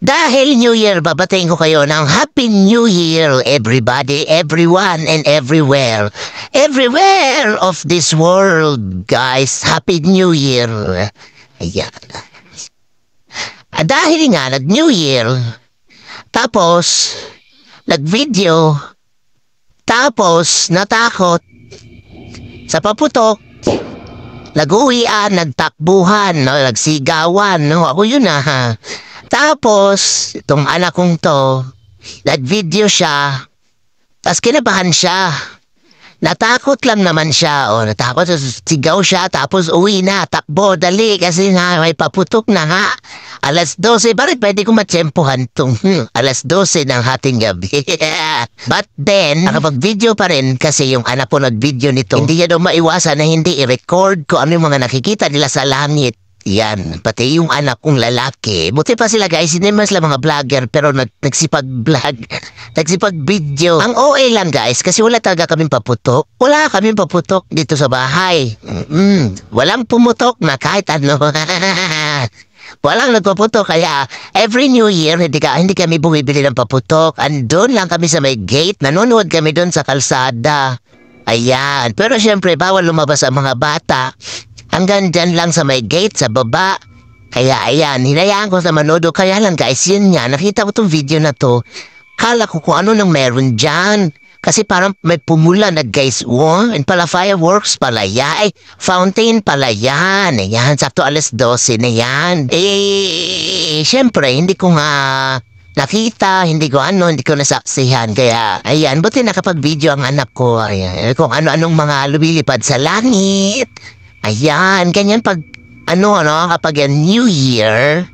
Dahil New Year, babatiin ko kayo ng Happy New Year, everybody, everyone, and everywhere. Everywhere of this world, guys. Happy New Year. Ayan. Ah, dahil nga, nag-New Year, tapos, nag-video, tapos, natakot, sa paputok, nag-uwian, nagtakbuhan, no, nagsigawan, no, ako yun ah, ha. Tapos, itong anak kong to, nag-video siya, tapos kinabahan siya. Natakot lang naman siya, o natakot, sigaw siya, tapos uwi na, takbo, dali, kasi nga may paputok na nga. Alas 12, bakit pwede ko matsempohan tong hmm, alas 12 ng hating gabi? But then, nakapag-video pa rin kasi yung anak po nag-video nito, hindi niya daw maiwasan na hindi i-record ko ano yung mga nakikita nila sa langit. Yan, pati yung anak kong lalaki. Buti pa sila guys, hindi man sila mga vlogger pero nag nagsipag-vlog, nagsipag-video. Ang OA lang guys, kasi wala talaga kaming paputok. Wala kaming paputok dito sa bahay. Mm-mm, walang pumutok na kahit ano. Walang nagpaputok kaya every New Year hindi, ka, hindi kami bumibili ng paputok. Andun lang kami sa may gate, nanonood kami doon sa kalsada. Ayan, pero syempre bawal lumabas ang mga bata. Hanggang dyan lang sa may gate sa baba. Kaya ayan, hinayaan ko sa manodo. Kaya lang guys, yun nga, nakita ko tong video na to. Kala ko kung ano nang meron dyan. Kasi parang may pumula na guys. Wow, oh, and pala fireworks pala yan. Ay, fountain pala yan. Ayan, sakto alas 12 na yan. Eh, syempre, hindi ko nga nakita, hindi ko ano, hindi ko nasaksihan. Kaya, ayan, buti nakapag-video ang anak ko. Ayan, kung ano-anong mga lumilipad sa langit. Ayan, ganyan pag ano ano kapag New Year,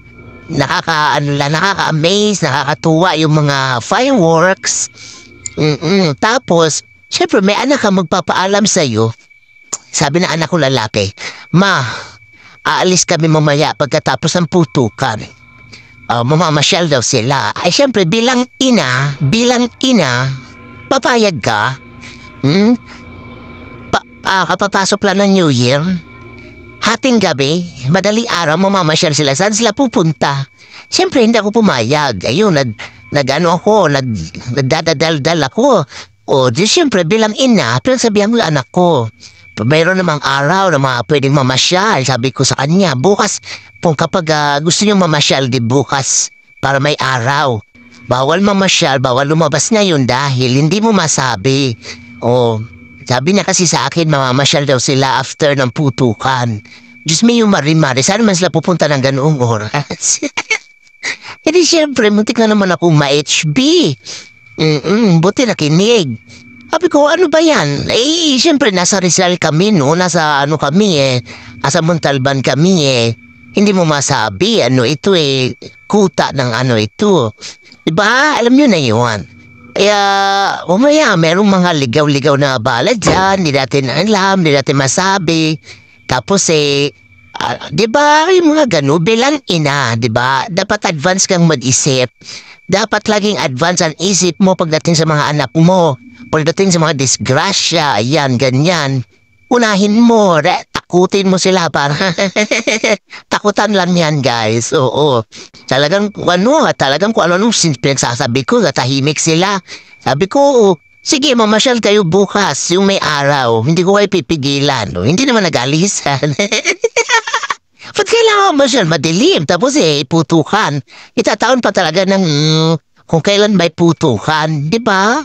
nakaka ano lang, nakaka-amaze, nakakatuwa yung mga fireworks. mm Tapos, syempre may anak ka magpapaalam sa iyo. Sabi na anak ko lalaki, "Ma, aalis kami mamaya pagkatapos ng putukan." Uh, mamamasyal daw sila. Ay, syempre, bilang ina, bilang ina, papayag ka? Hmm? uh, ah, papapasok lang ng New Year. Hating gabi, madali araw mamamasyal sila. Saan sila pupunta? Siyempre, hindi ako pumayag. Ayun, nag, nag ano ako, nag, nagdadadaldal ako. O, di siyempre, bilang ina, pinagsabihan mo anak ko. Mayroon namang araw na mga pwedeng mamasyal. Sabi ko sa kanya, bukas, kung kapag uh, gusto niyong mamasyal, di bukas, para may araw. Bawal mamasyal, bawal lumabas ngayon dahil hindi mo masabi. O, sabi niya kasi sa akin mamamasyal daw sila after ng putukan. Diyos may yung mari-mari, saan man sila pupunta ng ganoong oras? Hindi siyempre, muntik na naman ako ma-HB. Mm-mm, buti kinig. Sabi ko, ano ba yan? Eh, siyempre, nasa Rizal kami, no? Nasa ano kami, eh. Nasa Montalban kami, eh. Hindi mo masabi, ano ito, eh. Kuta ng ano ito. Diba? Alam nyo na yun. Kaya umaya, merong mga ligaw-ligaw na bala dyan, hindi natin alam, hindi natin masabi. Tapos eh, uh, di ba yung mga ganun, bilang ina, di ba? Dapat advance kang mag-isip. Dapat laging advance ang isip mo pagdating sa mga anak mo. Pagdating sa mga disgrasya, ayan, ganyan. Unahin mo, re, takutin mo sila para katakutan lang yan, guys. Oo. Talagang, ano, talagang kung ano nung pinagsasabi ko, natahimik sila. Sabi ko, oo. Sige, mamasyal kayo bukas, yung may araw. Hindi ko kayo pipigilan. No? Hindi naman nag-alisan. Ba't kailangan mamasyal? Madilim. Tapos eh, putukan. Itataon pa talaga ng mm, kung kailan may putukan. Di ba?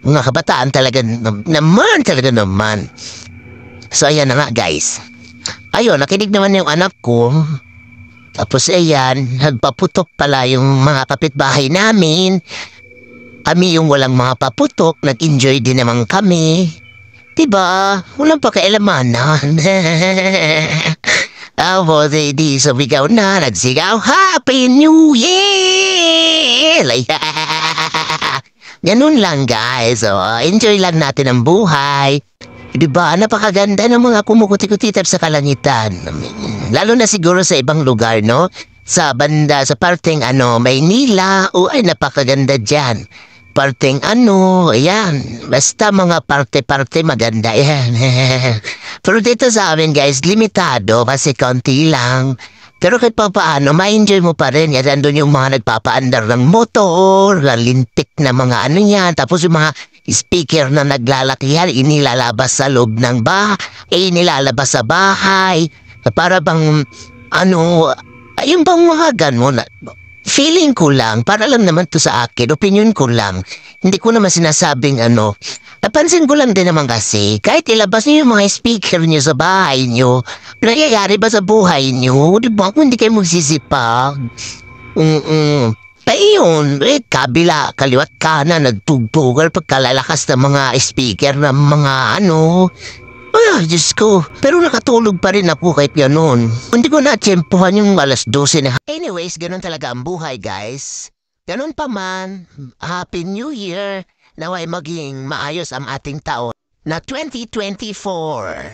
Mga kabataan talaga naman, talaga naman. So ayan na nga guys. Ayun, nakinig naman yung anak ko. Tapos ayan, nagpaputok pala yung mga kapitbahay namin. Kami yung walang mga paputok, nag-enjoy din naman kami. Diba? Walang pakialamanan. Tapos, eh, di sumigaw na, nagsigaw, Happy New Year! Ganun lang guys, oh, enjoy lang natin ang buhay. Diba, napakaganda ng mga kumukutikutitap sa kalangitan. Lalo na siguro sa ibang lugar, no? Sa banda, sa parteng ano, Maynila, o ay napakaganda dyan. Parteng ano, ayan, basta mga parte-parte maganda yan. Pero dito sa amin guys, limitado kasi konti lang. Pero kahit pa paano, ma-enjoy mo pa rin. Yan, andun yung mga nagpapaandar ng motor, lintik na mga ano yan. Tapos yung mga speaker na naglalakihan, inilalabas sa loob ng bahay, eh, inilalabas sa bahay, para bang, ano, ah, yung bang mga ganun, feeling ko lang, para lang naman to sa akin, opinion ko lang, hindi ko naman sinasabing ano, napansin ko lang din naman kasi, kahit ilabas niyo yung mga speaker niyo sa bahay niyo, nangyayari ba sa buhay niyo? Di ba? kung Hindi kayo magsisipag. Mm-mm. Payon, eh, kabila, kaliwat kanan, nagtugtugal pagkalalakas ng mga speaker ng mga ano. Ay, Diyos ko. Pero nakatulog pa rin ako kahit ganun. Hindi ko na-tsempohan yung alas 12 na. Anyways, ganun talaga ang buhay, guys. Ganun pa man, Happy New Year. Naway maging maayos ang ating taon na 2024.